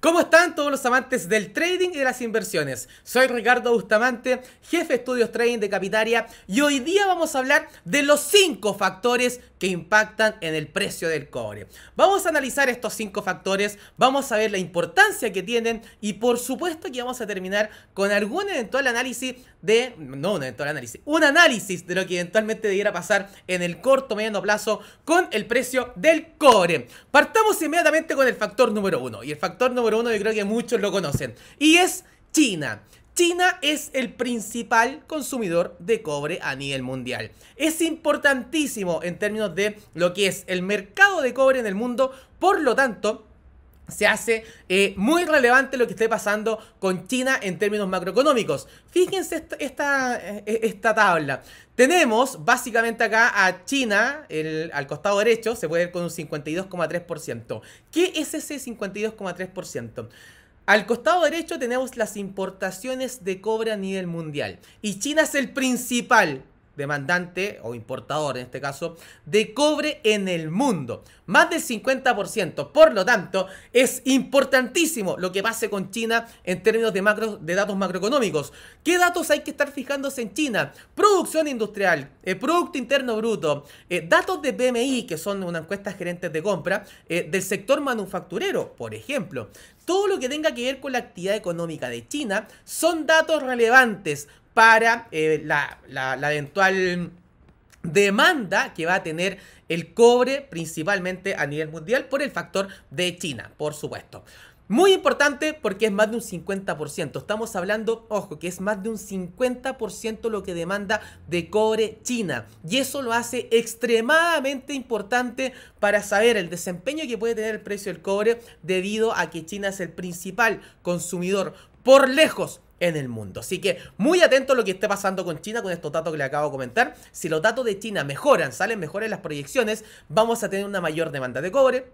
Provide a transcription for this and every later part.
¿Cómo están todos los amantes del trading y de las inversiones? Soy Ricardo Bustamante, jefe de estudios trading de Capitaria y hoy día vamos a hablar de los 5 factores que impactan en el precio del cobre. Vamos a analizar estos 5 factores, vamos a ver la importancia que tienen y por supuesto que vamos a terminar con algún eventual análisis de, no un análisis, un análisis de lo que eventualmente debiera pasar en el corto mediano plazo con el precio del cobre. Partamos inmediatamente con el factor número uno. Y el factor número uno yo creo que muchos lo conocen. Y es China. China es el principal consumidor de cobre a nivel mundial. Es importantísimo en términos de lo que es el mercado de cobre en el mundo. Por lo tanto, se hace eh, muy relevante lo que esté pasando con China en términos macroeconómicos. Fíjense esta, esta, eh, tabla. Tenemos básicamente acá a China, al costado derecho, se puede ver con un 52,3%. ¿Qué es ese 52,3%? Al costado derecho tenemos las importaciones de cobre a nivel mundial. Y China es el principal demandante o importador en este caso de cobre en el mundo. Más del 50%. Por lo tanto, es importantísimo lo que pase con China en términos de, datos macroeconómicos. ¿Qué datos hay que estar fijándose en China? Producción industrial, el eh, Producto Interno Bruto, eh, datos de PMI, que son una encuesta gerentes de compra, eh, del sector manufacturero, por ejemplo. Todo lo que tenga que ver con la actividad económica de China son datos relevantes para eh, la, la eventual demanda que va a tener el cobre principalmente a nivel mundial por el factor de China, por supuesto. Muy importante porque es más de un 50%. Estamos hablando, ojo, que es más de un 50% lo que demanda de cobre China. Y eso lo hace extremadamente importante para saber el desempeño que puede tener el precio del cobre debido a que China es el principal consumidor por lejos en el mundo. Así que muy atento a lo que esté pasando con China, con estos datos que le acabo de comentar. Si los datos de China mejoran, salen mejores las proyecciones, vamos a tener una mayor demanda de cobre,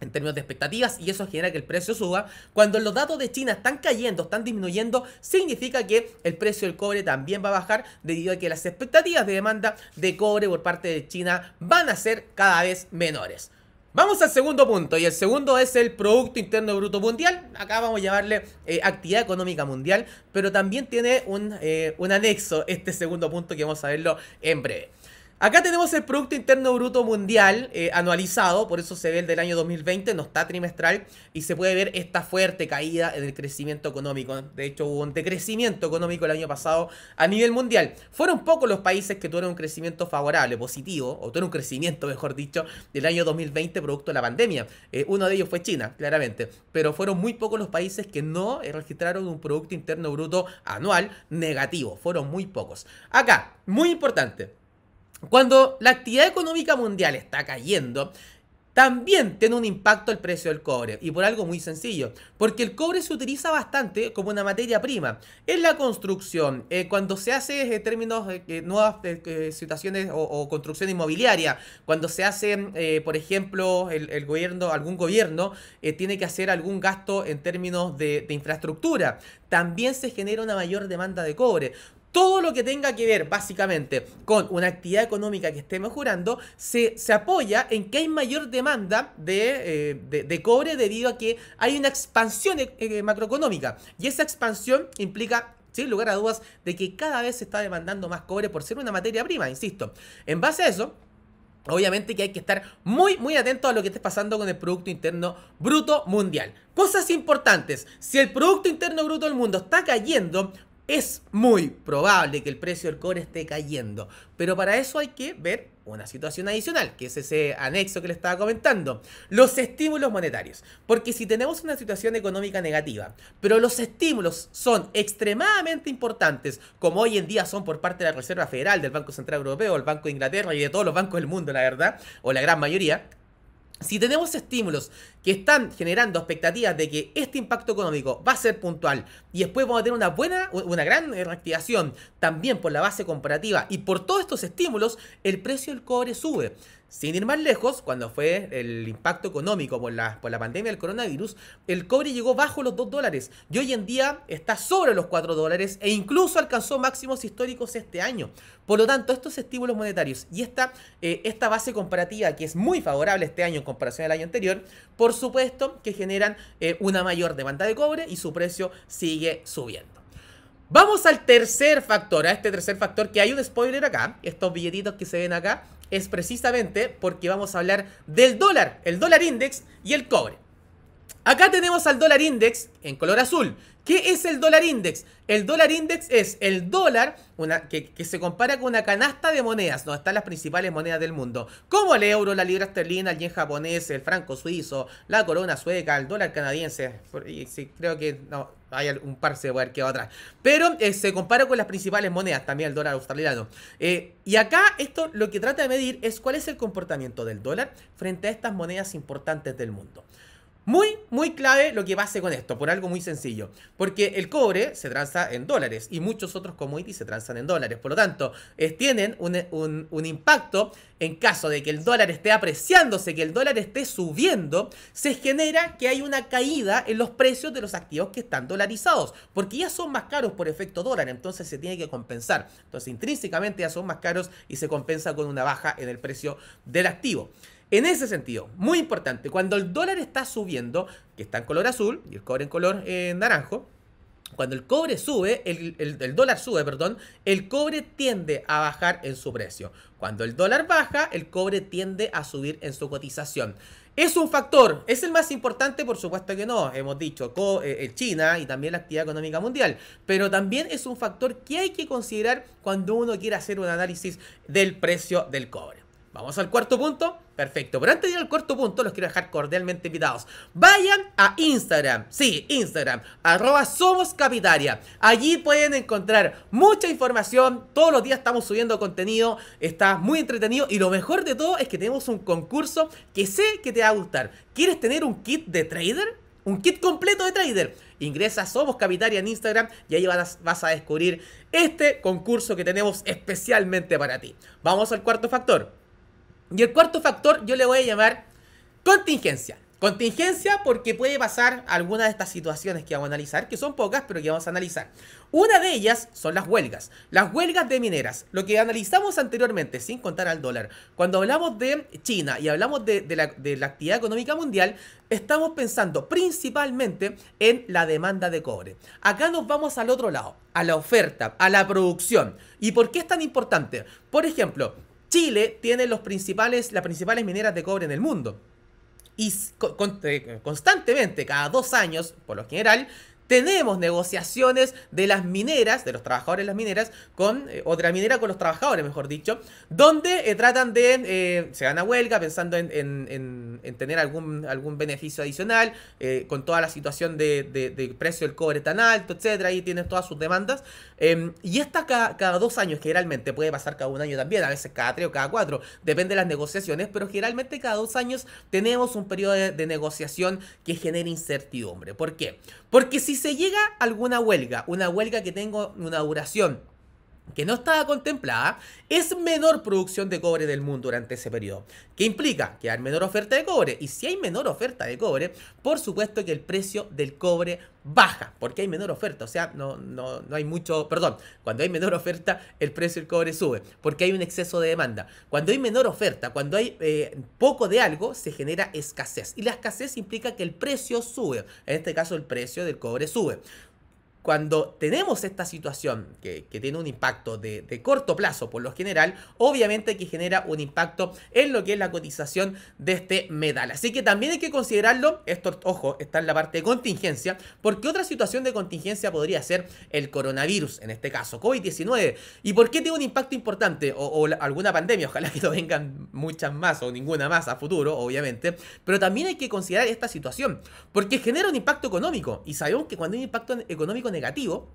en términos de expectativas y eso genera que el precio suba. Cuando los datos de China están cayendo, están disminuyendo, significa que el precio del cobre también va a bajar debido a que las expectativas de demanda de cobre por parte de China van a ser cada vez menores. Vamos al segundo punto, y el segundo es el Producto Interno Bruto Mundial. Acá vamos a llamarle eh, actividad económica mundial, pero también tiene un, eh, un anexo este segundo punto que vamos a verlo en breve. Acá tenemos el Producto Interno Bruto Mundial eh, anualizado, por eso se ve el del año 2020, no está trimestral, y se puede ver esta fuerte caída en el crecimiento económico. De hecho, hubo un decrecimiento económico el año pasado a nivel mundial. Fueron pocos los países que tuvieron un crecimiento favorable, positivo, o tuvieron un crecimiento, mejor dicho, del año 2020 producto de la pandemia. Eh, uno de ellos fue China, claramente, pero fueron muy pocos los países que no eh, registraron un Producto Interno Bruto anual negativo. Fueron muy pocos. Acá, muy importante. Cuando la actividad económica mundial está cayendo, también tiene un impacto el precio del cobre, y por algo muy sencillo, porque el cobre se utiliza bastante como una materia prima en la construcción, eh, cuando se hace eh, términos de eh, nuevas situaciones o, construcción inmobiliaria, cuando se hace, por ejemplo, el, gobierno, algún gobierno tiene que hacer algún gasto en términos de, de infraestructura, también se genera una mayor demanda de cobre todo lo que tenga que ver básicamente con una actividad económica que esté mejorando, se, apoya en que hay mayor demanda eh, de, cobre debido a que hay una expansión eh, eh, macroeconómica. Y esa expansión implica sin lugar a dudas, de que cada vez se está demandando más cobre por ser una materia prima, insisto. En base a eso, Obviamente que hay que estar muy, muy atento a lo que esté pasando con el Producto Interno Bruto Mundial. Cosas importantes. Si el Producto Interno Bruto del mundo está cayendo, es muy probable que el precio del cobre esté cayendo, pero para eso hay que ver una situación adicional, que es ese anexo que le estaba comentando, los estímulos monetarios. Porque si tenemos una situación económica negativa, pero los estímulos son extremadamente importantes, como hoy en día son por parte de la Reserva Federal, del Banco Central Europeo, el Banco de Inglaterra y de todos los bancos del mundo, la verdad, o la gran mayoría, si tenemos estímulos que están generando expectativas de que este impacto económico va a ser puntual y después vamos a tener una buena, una gran eh, reactivación también por la base comparativa y por todos estos estímulos, el precio del cobre sube. Sin ir más lejos, cuando fue el impacto económico por la, por la pandemia del coronavirus, el cobre llegó bajo los 2 dólares y hoy en día está sobre los 4 dólares e incluso alcanzó máximos históricos este año. Por lo tanto, estos estímulos monetarios y esta, eh, esta base comparativa que es muy favorable este año en comparación al año anterior, por supuesto que generan eh, una mayor demanda de cobre y su precio sigue subiendo. Vamos al tercer factor, a este tercer factor que hay un spoiler acá, estos billetitos que se ven acá, es precisamente porque vamos a hablar del dólar, el dólar index y el cobre. Acá tenemos al dólar index en color azul. ¿Qué es el dólar index? El dólar index es el dólar una, que, se compara con una canasta de monedas, donde están las principales monedas del mundo, como el euro, la libra esterlina, el yen japonés, el franco suizo, la corona sueca, el dólar canadiense. Y, creo que no, hay un par se puede que quedado atrás. Pero eh, se compara con las principales monedas, también el dólar australiano. Eh, y acá esto lo que trata de medir es cuál es el comportamiento del dólar frente a estas monedas importantes del mundo. Muy, muy clave lo que pase con esto, por algo muy sencillo. Porque el cobre se transa en dólares y muchos otros commodities se transan en dólares. Por lo tanto, tienen un, impacto en caso de que el dólar esté apreciándose, que el dólar esté subiendo, se genera que hay una caída en los precios de los activos que están dolarizados. Porque ya son más caros por efecto dólar, entonces se tiene que compensar. Entonces, intrínsecamente ya son más caros y se compensa con una baja en el precio del activo. En ese sentido, muy importante, cuando el dólar está subiendo, que está en color azul y el cobre en color eh, naranjo, cuando el cobre sube, el, dólar sube, perdón, el cobre tiende a bajar en su precio. Cuando el dólar baja, el cobre tiende a subir en su cotización. ¿Es un factor? ¿Es el más importante? Por supuesto que no. Hemos dicho eh, eh, China y también la actividad económica mundial. Pero también es un factor que hay que considerar cuando uno quiere hacer un análisis del precio del cobre. Vamos al cuarto punto. Perfecto. Pero antes de ir al cuarto punto, los quiero dejar cordialmente invitados. Vayan a Instagram. Sí, Instagram. Arroba Somos Allí pueden encontrar mucha información. Todos los días estamos subiendo contenido. Está muy entretenido. Y lo mejor de todo es que tenemos un concurso que sé que te va a gustar. ¿Quieres tener un kit de trader? Un kit completo de trader. Ingresa a Somos Capitaria en Instagram y ahí vas a descubrir este concurso que tenemos especialmente para ti. Vamos al cuarto factor. Y el cuarto factor yo le voy a llamar contingencia. Contingencia porque puede pasar alguna de estas situaciones que vamos a analizar, que son pocas, pero que vamos a analizar. Una de ellas son las huelgas, las huelgas de mineras, lo que analizamos anteriormente, sin contar al dólar. Cuando hablamos de China y hablamos de la actividad económica mundial, estamos pensando principalmente en la demanda de cobre. Acá nos vamos al otro lado, a la oferta, a la producción. ¿Y por qué es tan importante? Por ejemplo, Chile tiene las principales mineras de cobre en el mundo. Y eh, constantemente, cada dos años, por lo general, tenemos negociaciones de las mineras, de los trabajadores de las mineras, con eh, otra minera con los trabajadores, mejor dicho, donde eh, tratan de, eh, se dan a huelga pensando en, tener algún, algún beneficio adicional, con toda la situación de, de, precio del cobre tan alto, etcétera, y tienen todas sus demandas. Em, y esta cada, dos años, generalmente puede pasar cada un año también, a veces cada tres o cada cuatro, depende de las negociaciones, pero generalmente cada dos años tenemos un periodo de, de negociación que genera incertidumbre. ¿Por qué? Porque si se llega a alguna huelga, una huelga que tenga una duración que no estaba contemplada, es menor producción de cobre del mundo durante ese periodo. que implica? Que hay menor oferta de cobre. Y si hay menor oferta de cobre, por supuesto que el precio del cobre baja, porque hay menor oferta. O sea, no, no, hay mucho... Perdón, cuando hay menor oferta, el precio del cobre sube, porque hay un exceso de demanda. Cuando hay menor oferta, cuando hay eh, poco de algo, se genera escasez. Y la escasez implica que el precio sube. En este caso, el precio del cobre sube cuando tenemos esta situación que, tiene un impacto de, corto plazo por lo general, obviamente que genera un impacto en lo que es la cotización de este metal. Así que también hay que considerarlo, esto, ojo, está en la parte de contingencia, porque otra situación de contingencia podría ser el coronavirus, en este caso, COVID-19. ¿Y por qué tiene un impacto importante? O, alguna pandemia, ojalá que no vengan muchas más o ninguna más a futuro, obviamente, pero también hay que considerar esta situación, porque genera un impacto económico, y sabemos que cuando hay un impacto económico negativo,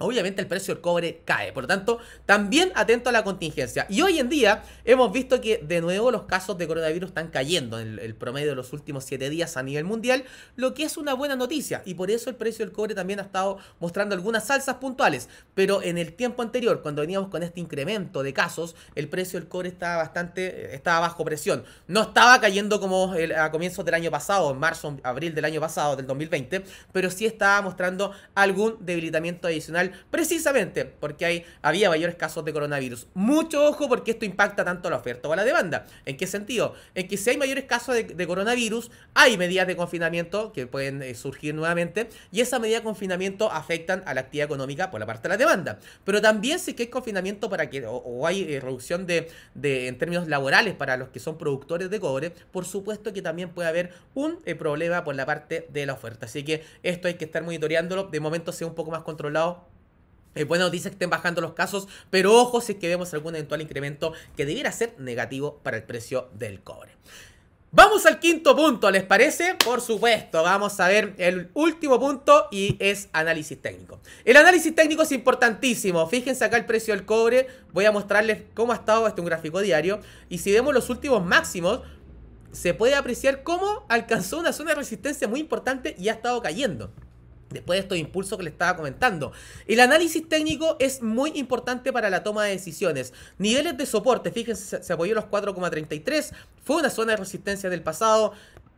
obviamente el precio del cobre cae. Por lo tanto, también atento a la contingencia. Y hoy en día hemos visto que de nuevo los casos de coronavirus están cayendo en el, promedio de los últimos 7 días a nivel mundial, lo que es una buena noticia. Y por eso el precio del cobre también ha estado mostrando algunas salsas puntuales. Pero en el tiempo anterior, cuando veníamos con este incremento de casos, el precio del cobre estaba bastante, estaba bajo presión. No estaba cayendo como a comienzos del año pasado, en marzo, abril del año pasado, del 2020, pero sí estaba mostrando algún debilitamiento adicional precisamente porque hay, había mayores casos de coronavirus. Mucho ojo porque esto impacta tanto la oferta o la demanda. ¿En qué sentido? En que si hay mayores casos de, coronavirus, hay medidas de confinamiento que pueden eh, surgir nuevamente y esas medidas de confinamiento afectan a la actividad económica por la parte de la demanda. Pero también si hay confinamiento para que, o, hay eh, reducción de, en términos laborales para los que son productores de cobre, por supuesto que también puede haber un eh, problema por la parte de la oferta. Así que esto hay que estar monitoreándolo. De momento sea un poco más controlado bueno, eh, buena noticia que estén bajando los casos, pero ojo si es que vemos algún eventual incremento que debiera ser negativo para el precio del cobre. Vamos al quinto punto, ¿les parece? Por supuesto, vamos a ver el último punto y es análisis técnico. El análisis técnico es importantísimo. Fíjense acá el precio del cobre. Voy a mostrarles cómo ha estado este un gráfico diario. Y si vemos los últimos máximos, se puede apreciar cómo alcanzó una zona de resistencia muy importante y ha estado cayendo. Después de estos impulsos que le estaba comentando. El análisis técnico es muy importante para la toma de decisiones. Niveles de soporte, fíjense, se apoyó los 4,33. Fue una zona de resistencia del pasado.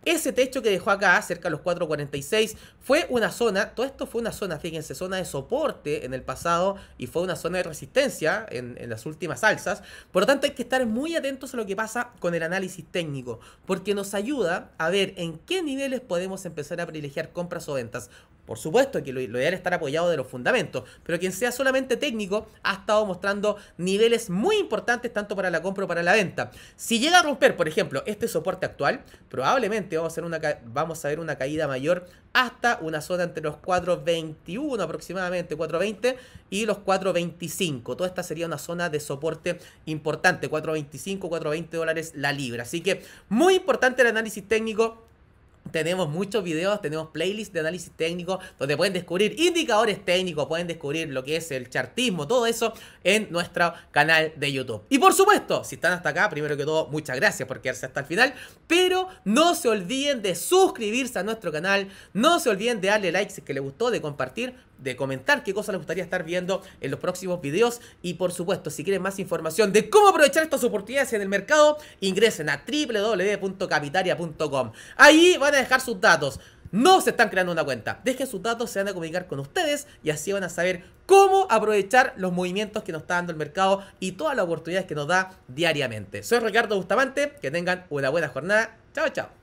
Ese techo que dejó acá, cerca de los 4.46, fue una zona, todo esto fue una zona, fíjense, zona de soporte en el pasado y fue una zona de resistencia en, en, las últimas alzas. Por lo tanto, hay que estar muy atentos a lo que pasa con el análisis técnico, porque nos ayuda a ver en qué niveles podemos empezar a privilegiar compras o ventas. Por supuesto que lo, ideal es estar apoyado de los fundamentos, pero quien sea solamente técnico ha estado mostrando niveles muy importantes tanto para la compra como para la venta. Si llega a romper, por ejemplo, este soporte actual, probablemente vamos a, una, vamos a ver una caída mayor hasta una zona entre los 4.21 aproximadamente, 4.20 y los 4.25. Toda esta sería una zona de soporte importante, 4.25, 4.20 dólares la libra. Así que muy importante el análisis técnico tenemos muchos videos, tenemos playlists de análisis técnico donde pueden descubrir indicadores técnicos, pueden descubrir lo que es el chartismo, todo eso en nuestro canal de YouTube. Y por supuesto, si están hasta acá, primero que todo, muchas gracias por quedarse hasta el final, pero no se olviden de suscribirse a nuestro canal, no se olviden de darle like si que les gustó, de compartir, de comentar qué cosas les gustaría estar viendo en los próximos videos. Y por supuesto, si quieren más información de cómo aprovechar estas oportunidades en el mercado, ingresen a www.capitaria.com. Ahí van a dejar sus datos. No se están creando una cuenta. Dejen sus datos, se van a comunicar con ustedes y así van a saber cómo aprovechar los movimientos que nos está dando el mercado y todas las oportunidades que nos da diariamente. Soy Ricardo Bustamante, que tengan una buena jornada. Chao, chao.